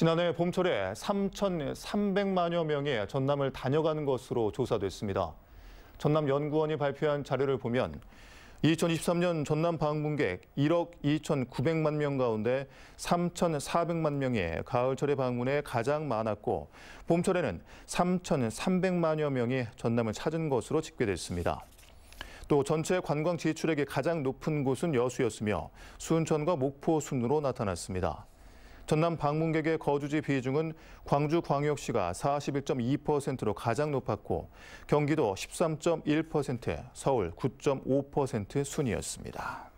지난해 봄철에 3,300만여 명이 전남을 다녀간 것으로 조사됐습니다. 전남연구원이 발표한 자료를 보면 2023년 전남 방문객 1억 2,900만 명 가운데 3,400만 명이 가을철에 방문해 가장 많았고 봄철에는 3,300만여 명이 전남을 찾은 것으로 집계됐습니다. 또 전체 관광 지출액이 가장 높은 곳은 여수였으며 순천과 목포 순으로 나타났습니다. 전남 방문객의 거주지 비중은 광주광역시가 41.2%로 가장 높았고 경기도 13.1%, 서울 9.5% 순이었습니다.